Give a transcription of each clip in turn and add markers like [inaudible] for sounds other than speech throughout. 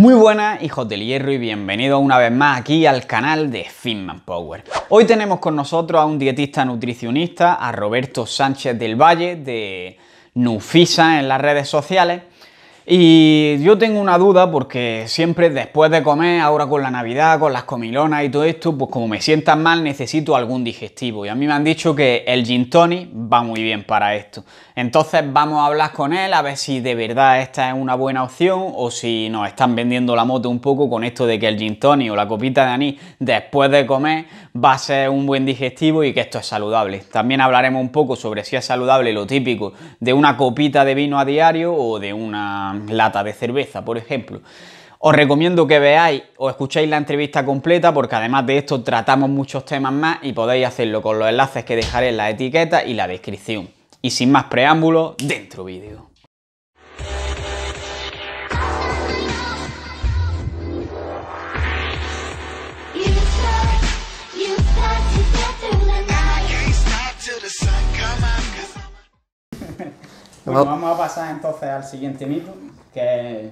Muy buenas hijos del hierro y bienvenidos una vez más aquí al canal de Finman Power. Hoy tenemos con nosotros a un dietista nutricionista, a Roberto Sánchez del Valle de Nufisa en las redes sociales y yo tengo una duda porque siempre después de comer, ahora con la Navidad, con las comilonas y todo esto, pues como me sientan mal necesito algún digestivo. Y a mí me han dicho que el gin tonic va muy bien para esto. Entonces vamos a hablar con él a ver si de verdad esta es una buena opción o si nos están vendiendo la moto un poco con esto de que el gin tonic o la copita de anís después de comer va a ser un buen digestivo y que esto es saludable. También hablaremos un poco sobre si es saludable lo típico de una copita de vino a diario o de una lata de cerveza, por ejemplo. Os recomiendo que veáis o escuchéis la entrevista completa porque además de esto tratamos muchos temas más y podéis hacerlo con los enlaces que dejaré en la etiqueta y la descripción. Y sin más preámbulos, dentro vídeo. Bueno, pues vamos a pasar entonces al siguiente mito, que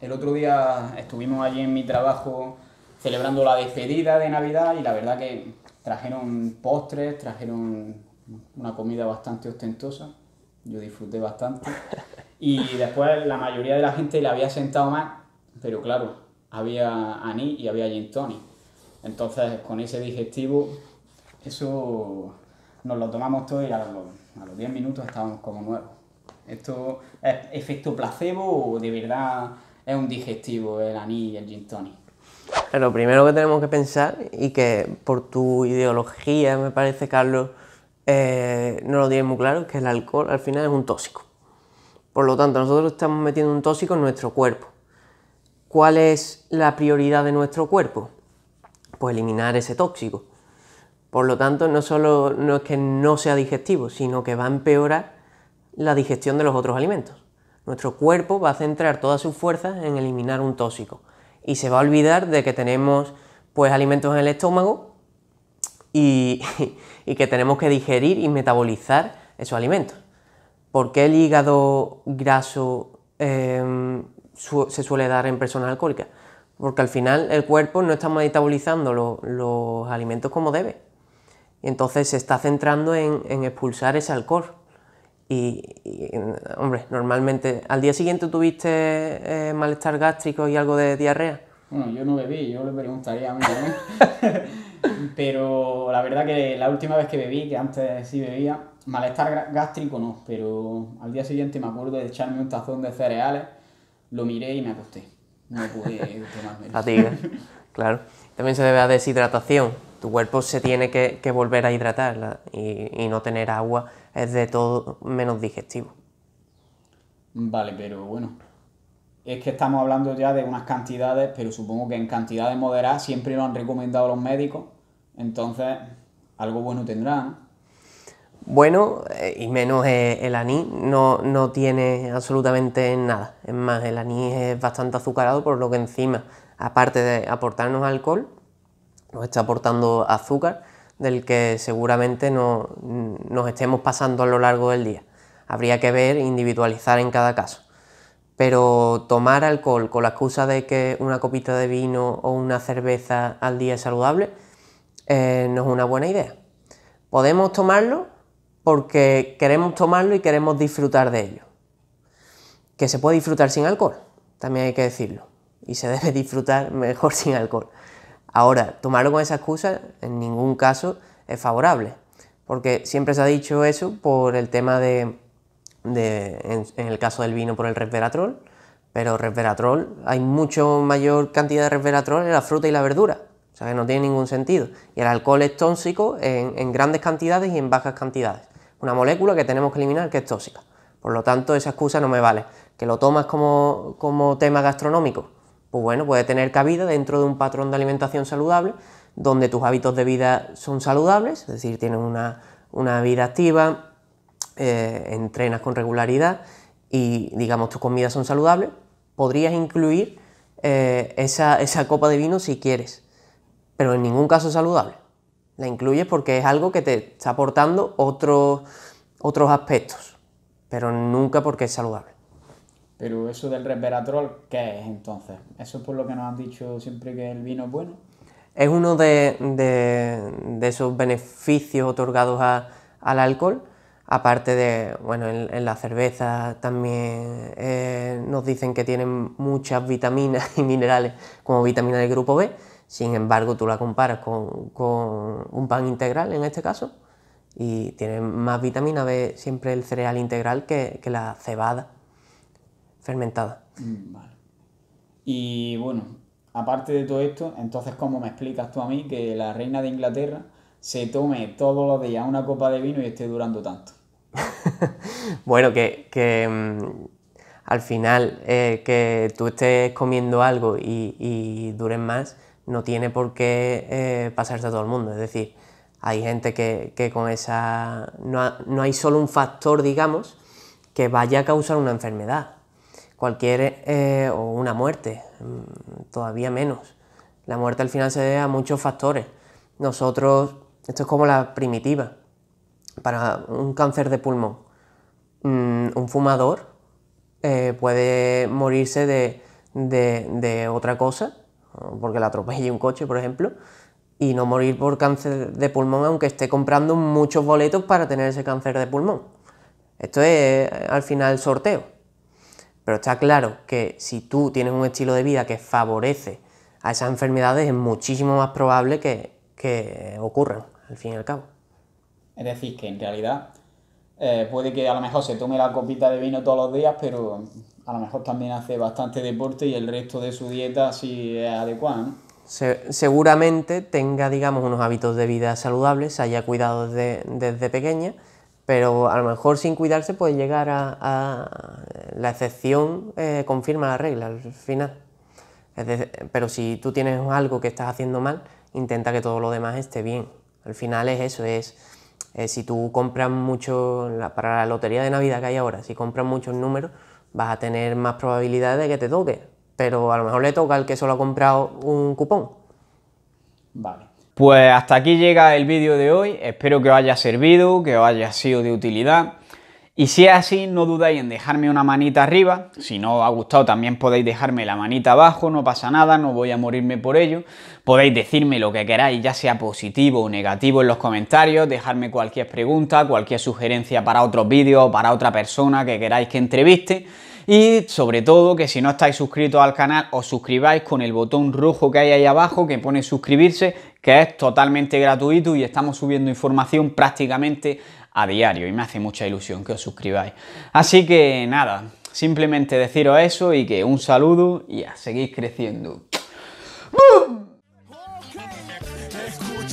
el otro día estuvimos allí en mi trabajo celebrando la despedida de Navidad y la verdad que trajeron postres, trajeron una comida bastante ostentosa, yo disfruté bastante [laughs] y después la mayoría de la gente le había sentado mal, pero claro, había Ani y había Jim Tony. Entonces con ese digestivo eso nos lo tomamos todo y a los 10 minutos estábamos como nuevos. ¿Esto es efecto placebo o de verdad es un digestivo el anís y el gin tonic? Lo primero que tenemos que pensar, y que por tu ideología, me parece, Carlos, eh, no lo tienes muy claro, es que el alcohol al final es un tóxico. Por lo tanto, nosotros estamos metiendo un tóxico en nuestro cuerpo. ¿Cuál es la prioridad de nuestro cuerpo? Pues eliminar ese tóxico. Por lo tanto, no solo no es que no sea digestivo, sino que va a empeorar la digestión de los otros alimentos. Nuestro cuerpo va a centrar todas sus fuerzas en eliminar un tóxico y se va a olvidar de que tenemos pues alimentos en el estómago y, [laughs] que tenemos que digerir y metabolizar esos alimentos. ¿Por qué el hígado graso em, se suele dar en personas alcohólicas? Porque al final el cuerpo no está metabolizando los alimentos como debe. Entonces se está centrando en expulsar ese alcohol. Y, hombre, normalmente, ¿al día siguiente tuviste eh, malestar gástrico y algo de diarrea? Bueno, yo no bebí, yo le preguntaría a mí. [laughs] pero la verdad que la última vez que bebí, que antes sí bebía, malestar gástrico no, pero al día siguiente me acuerdo de echarme un tazón de cereales, lo miré y me acosté. No pude [laughs] tomarme. Fatiga, [laughs] claro. También se debe a deshidratación tu cuerpo se tiene que, volver a hidratar y, no tener agua es de todo menos digestivo. Vale, pero bueno, es que estamos hablando ya de unas cantidades, pero supongo que en cantidades moderadas siempre lo han recomendado los médicos, entonces algo bueno tendrán. Bueno, eh, y menos eh, el anís, no, no tiene absolutamente nada. Es más, el anís es bastante azucarado, por lo que encima, aparte de aportarnos alcohol, nos está aportando azúcar del que seguramente no, nos estemos pasando a lo largo del día. Habría que ver, individualizar en cada caso. Pero tomar alcohol con la excusa de que una copita de vino o una cerveza al día es saludable eh, no es una buena idea. Podemos tomarlo porque queremos tomarlo y queremos disfrutar de ello. Que se puede disfrutar sin alcohol, también hay que decirlo. Y se debe [laughs] disfrutar mejor sin alcohol. Ahora, tomarlo con esa excusa en ningún caso es favorable, porque siempre se ha dicho eso por el tema de, en, el caso del vino, por el resveratrol, pero resveratrol, hay mucho mayor cantidad de resveratrol en la fruta y la verdura, o sea que no tiene ningún sentido. Y el alcohol es tóxico en, grandes cantidades y en bajas cantidades. Una molécula que tenemos que eliminar que es tóxica. Por lo tanto, esa excusa no me vale. Que lo tomas como tema gastronómico, pues bueno, puede tener cabida dentro de un patrón de alimentación saludable, donde tus hábitos de vida son saludables, es decir, tienes una, vida activa, eh, entrenas con regularidad y digamos tus comidas son saludables, podrías incluir eh, esa, copa de vino si quieres, pero en ningún caso saludable. La incluyes porque es algo que te está aportando otros aspectos, pero nunca porque es saludable. Pero eso del resveratrol, ¿qué es entonces? Eso es por lo que nos han dicho siempre que el vino es bueno. Es uno de, esos beneficios otorgados al alcohol. Aparte de, bueno, en, la cerveza también eh, nos dicen que tienen muchas vitaminas y minerales, como vitamina del grupo B. Sin embargo, tú la comparas con, un pan integral en este caso y tiene más vitamina B siempre el cereal integral que, que la cebada fermentada. Mm, y bueno, aparte de todo esto, entonces, ¿cómo me explicas tú a mí que la reina de Inglaterra se tome todos los días una copa de vino y esté durando tanto? [laughs] bueno, que, mm, al final eh, que tú estés comiendo algo y, dures más no tiene por qué eh, pasarse a todo el mundo. Es decir, hay gente que, con esa... No, no hay solo un factor, digamos, que vaya a causar una enfermedad cualquier eh, o una muerte, mm, todavía menos. La muerte al final se debe a muchos factores. Nosotros, esto es como la primitiva, para un cáncer de pulmón, mm, un fumador eh, puede morirse de, otra cosa, porque le atropelle un coche, por ejemplo, y no morir por cáncer de pulmón aunque esté comprando muchos boletos para tener ese cáncer de pulmón. Esto es eh, al final sorteo. Pero está claro que si tú tienes un estilo de vida que favorece a esas enfermedades, es muchísimo más probable que, que ocurran, al fin y al cabo. Es decir, que en realidad eh, puede que a lo mejor se tome la copita de vino todos los días, pero a lo mejor también hace bastante deporte y el resto de su dieta sí es adecuada. seguramente tenga, digamos, unos hábitos de vida saludables, haya cuidado desde pequeña pero a lo mejor sin cuidarse puede llegar a... la excepción eh, confirma la regla al final. pero si tú tienes algo que estás haciendo mal, intenta que todo lo demás esté bien. Al final es eso, es... si tú compras mucho, para la lotería de Navidad que hay ahora, si compras muchos números, vas a tener más probabilidades de que te toque. Pero a lo mejor le toca al que solo ha comprado un cupón. Vale. Pues hasta aquí llega el vídeo de hoy, espero que os haya servido, que os haya sido de utilidad. Y si es así, no dudáis en dejarme una manita arriba. Si no os ha gustado, también podéis dejarme la manita abajo, no pasa nada, no voy a morirme por ello. Podéis decirme lo que queráis, ya sea positivo o negativo en los comentarios, dejarme cualquier pregunta, cualquier sugerencia para otros vídeos o para otra persona que queráis que entreviste y sobre todo que si no estáis suscritos al canal os suscribáis con el botón rojo que hay ahí abajo que pone suscribirse, que es totalmente gratuito y estamos subiendo información prácticamente a diario y me hace mucha ilusión que os suscribáis. Así que nada, simplemente deciros eso y que un saludo y a seguir creciendo